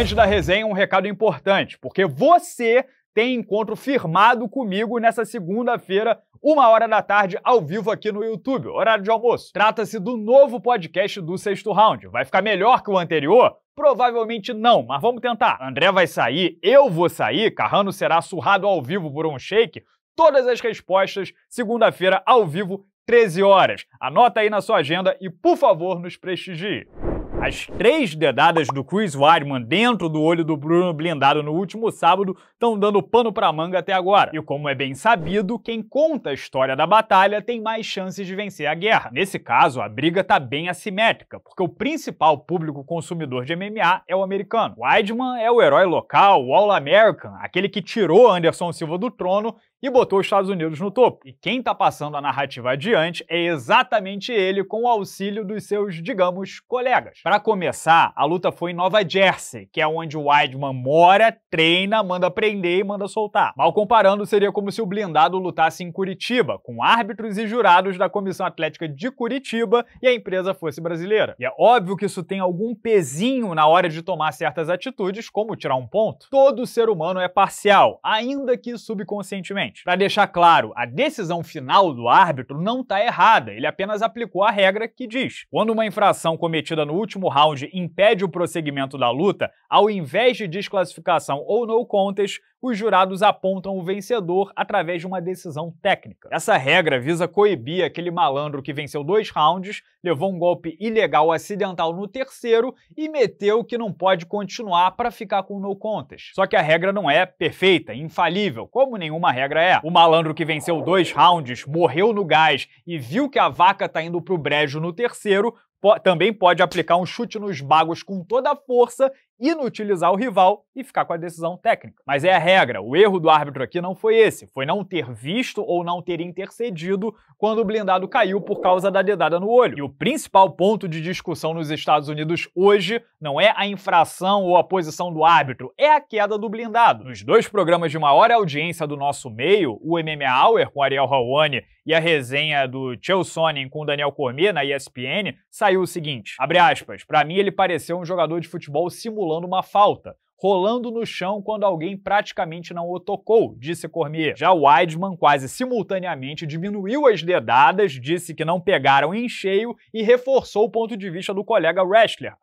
Antes da resenha, um recado importante, porque você tem encontro firmado comigo nessa segunda-feira, uma hora da tarde, ao vivo aqui no YouTube, horário de almoço. Trata-se do novo podcast do sexto round. Vai ficar melhor que o anterior? Provavelmente não, mas vamos tentar. André vai sair, eu vou sair, Carrano será surrado ao vivo por um shake. Todas as respostas, segunda-feira, ao vivo, 13 horas. Anota aí na sua agenda e, por favor, nos prestigie. As três dedadas do Chris Weidman dentro do olho do Bruno Blindado no último sábado estão dando pano pra manga até agora. E como é bem sabido, quem conta a história da batalha tem mais chances de vencer a guerra. Nesse caso, a briga tá bem assimétrica, porque o principal público consumidor de MMA é o americano. Weidman é o herói local, o All-American, aquele que tirou Anderson Silva do trono e botou os Estados Unidos no topo. E quem está passando a narrativa adiante é exatamente ele com o auxílio dos seus, digamos, colegas. Para começar, a luta foi em Nova Jersey, que é onde o Weidman mora, treina, manda prender e manda soltar. Mal comparando, seria como se o blindado lutasse em Curitiba, com árbitros e jurados da Comissão Atlética de Curitiba e a empresa fosse brasileira. E é óbvio que isso tem algum pezinho na hora de tomar certas atitudes, como tirar um ponto. Todo ser humano é parcial, ainda que subconscientemente. Para deixar claro, a decisão final do árbitro não está errada, ele apenas aplicou a regra que diz: quando uma infração cometida no último último round impede o prosseguimento da luta, ao invés de desclassificação ou no contest, os jurados apontam o vencedor através de uma decisão técnica. Essa regra visa coibir aquele malandro que venceu dois rounds, levou um golpe ilegal acidental no terceiro e meteu que não pode continuar para ficar com no contest. Só que a regra não é perfeita, infalível, como nenhuma regra é. O malandro que venceu dois rounds, morreu no gás e viu que a vaca tá indo pro brejo no terceiro, Po também pode aplicar um chute nos bagos com toda a força inutilizar o rival e ficar com a decisão técnica. Mas é a regra, o erro do árbitro aqui não foi esse, foi não ter visto ou não ter intercedido quando o blindado caiu por causa da dedada no olho. E o principal ponto de discussão nos Estados Unidos hoje não é a infração ou a posição do árbitro, é a queda do blindado. Nos dois programas de maior audiência do nosso meio, o MMA Hour com Ariel Hawani e a resenha do Chael Sonnen com Daniel Cormier na ESPN, saiu o seguinte, abre aspas, para mim ele pareceu um jogador de futebol simulado rolando uma falta, rolando no chão quando alguém praticamente não o tocou, disse Cormier. Já Weidman quase simultaneamente diminuiu as dedadas, disse que não pegaram em cheio e reforçou o ponto de vista do colega wrestler,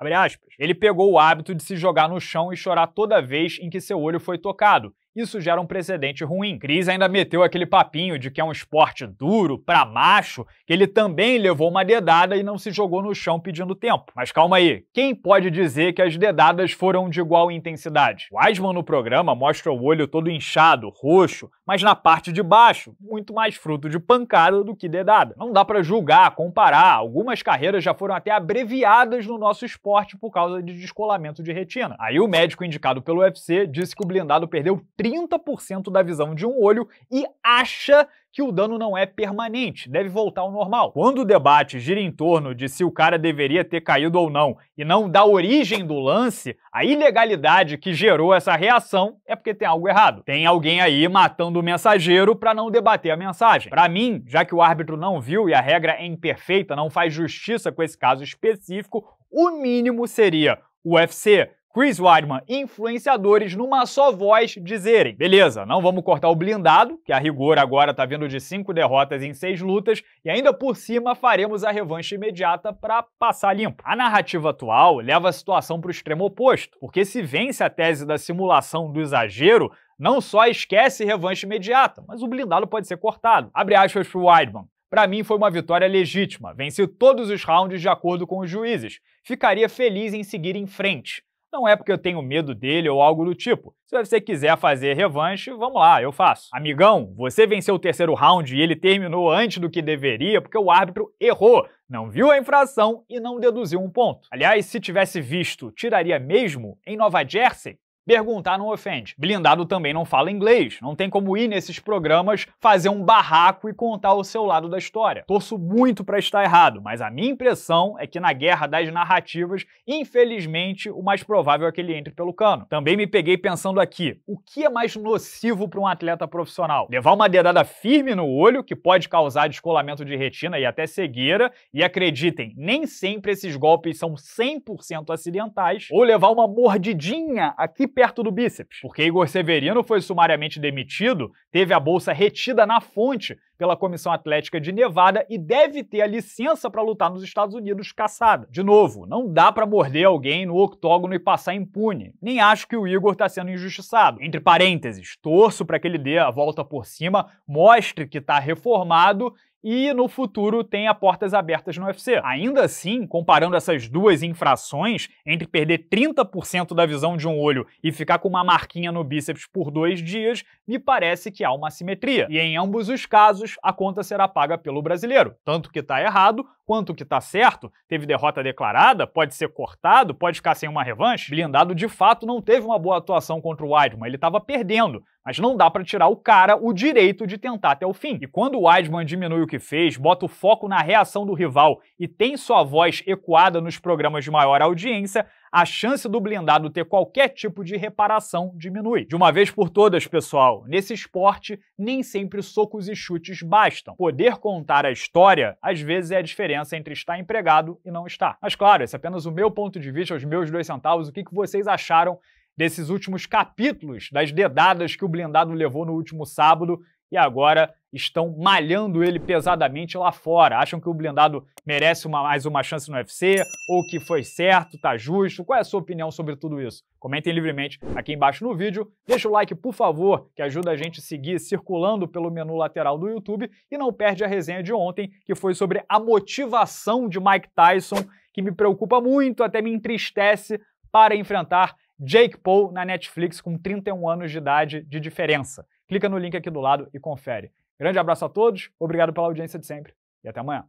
Ele pegou o hábito de se jogar no chão e chorar toda vez em que seu olho foi tocado isso gera um precedente ruim. Cris ainda meteu aquele papinho de que é um esporte duro, pra macho, que ele também levou uma dedada e não se jogou no chão pedindo tempo. Mas calma aí, quem pode dizer que as dedadas foram de igual intensidade? O no programa mostra o olho todo inchado, roxo, mas na parte de baixo, muito mais fruto de pancada do que dedada. Não dá para julgar, comparar. Algumas carreiras já foram até abreviadas no nosso esporte por causa de descolamento de retina. Aí o médico indicado pelo UFC disse que o blindado perdeu 30 30% da visão de um olho e acha que o dano não é permanente, deve voltar ao normal. Quando o debate gira em torno de se o cara deveria ter caído ou não e não da origem do lance, a ilegalidade que gerou essa reação é porque tem algo errado. Tem alguém aí matando o mensageiro para não debater a mensagem. Para mim, já que o árbitro não viu e a regra é imperfeita, não faz justiça com esse caso específico, o mínimo seria o UFC Chris Weidman e influenciadores numa só voz dizerem: beleza, não vamos cortar o blindado, que a rigor agora está vindo de cinco derrotas em seis lutas, e ainda por cima faremos a revanche imediata para passar limpo. A narrativa atual leva a situação para o extremo oposto, porque se vence a tese da simulação do exagero, não só esquece revanche imediata, mas o blindado pode ser cortado. Abre aspas pro Weidman. Para mim foi uma vitória legítima. Venci todos os rounds de acordo com os juízes. Ficaria feliz em seguir em frente. Não é porque eu tenho medo dele ou algo do tipo. Se você quiser fazer revanche, vamos lá, eu faço. Amigão, você venceu o terceiro round e ele terminou antes do que deveria porque o árbitro errou, não viu a infração e não deduziu um ponto. Aliás, se tivesse visto, tiraria mesmo em Nova Jersey? Perguntar não ofende. Blindado também não fala inglês, não tem como ir nesses programas, fazer um barraco e contar o seu lado da história. Torço muito para estar errado, mas a minha impressão é que na guerra das narrativas, infelizmente, o mais provável é que ele entre pelo cano. Também me peguei pensando aqui, o que é mais nocivo para um atleta profissional? Levar uma dedada firme no olho, que pode causar descolamento de retina e até cegueira, e acreditem, nem sempre esses golpes são 100% acidentais, ou levar uma mordidinha aqui perto do bíceps, porque Igor Severino foi sumariamente demitido, teve a bolsa retida na fonte pela Comissão Atlética de Nevada e deve ter a licença para lutar nos Estados Unidos caçada. De novo, não dá para morder alguém no octógono e passar impune. Nem acho que o Igor está sendo injustiçado. Entre parênteses, torço para que ele dê a volta por cima, mostre que está reformado e no futuro tenha portas abertas no UFC. Ainda assim, comparando essas duas infrações, entre perder 30% da visão de um olho e ficar com uma marquinha no bíceps por dois dias, me parece que há uma simetria. E em ambos os casos, a conta será paga pelo brasileiro. Tanto que está errado, quanto que está certo. Teve derrota declarada, pode ser cortado, pode ficar sem uma revanche. Blindado de fato não teve uma boa atuação contra o Weidman, ele estava perdendo. Mas não dá para tirar o cara o direito de tentar até o fim. E quando o Weidman diminui o que fez, bota o foco na reação do rival e tem sua voz ecoada nos programas de maior audiência, a chance do blindado ter qualquer tipo de reparação diminui. De uma vez por todas, pessoal, nesse esporte nem sempre socos e chutes bastam. Poder contar a história, às vezes, é a diferença entre estar empregado e não estar. Mas claro, esse é apenas o meu ponto de vista, os meus dois centavos, o que, que vocês acharam desses últimos capítulos das dedadas que o blindado levou no último sábado e agora estão malhando ele pesadamente lá fora. Acham que o blindado merece uma, mais uma chance no UFC ou que foi certo, tá justo? Qual é a sua opinião sobre tudo isso? Comentem livremente aqui embaixo no vídeo. Deixa o like, por favor, que ajuda a gente a seguir circulando pelo menu lateral do YouTube e não perde a resenha de ontem, que foi sobre a motivação de Mike Tyson, que me preocupa muito, até me entristece para enfrentar Jake Paul na Netflix com 31 anos de idade de diferença. Clica no link aqui do lado e confere. Grande abraço a todos, obrigado pela audiência de sempre e até amanhã.